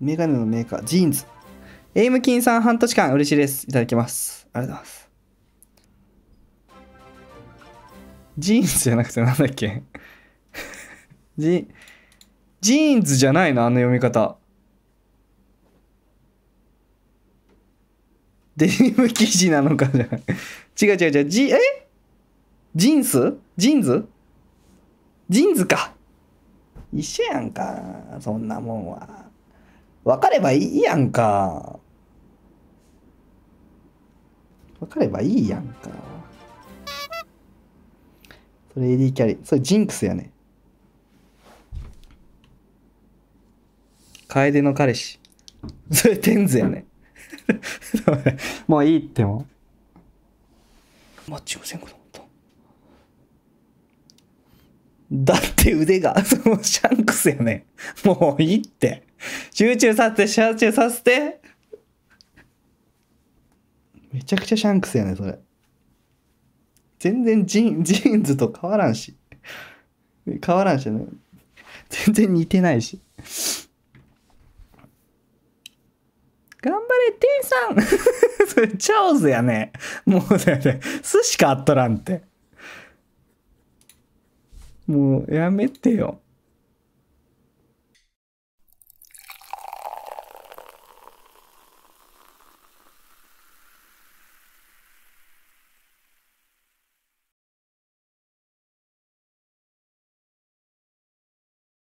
メガネのメーカー、ジーンズ。エイムキンさん半年間嬉しいです。いただきます。ありがとうございます。ジーンズじゃなくてなんだっけ ジ、ジーンズじゃないのあの読み方。デニム生地なのかじゃない。違う違う違う。ジ、えジンズジーンズジーンズか。一緒やんか。そんなもんは。分かればいいやんか。分かればいいやんか。それ AD キャリー。それジンクスやね。楓の彼氏。それテンズやね。もういいっても。マッチングせんかと思った。だって腕が、そのシャンクスやね。もういいって。集中させて、集中させて。めちゃくちゃシャンクスやね、それ。全然ジーン ジーンズと変わらんし。変わらんしね。全然似てないし。頑張れ、店員さん それ、チャオズやね。もうだよね。すしかあっとらんって。もう、やめてよ。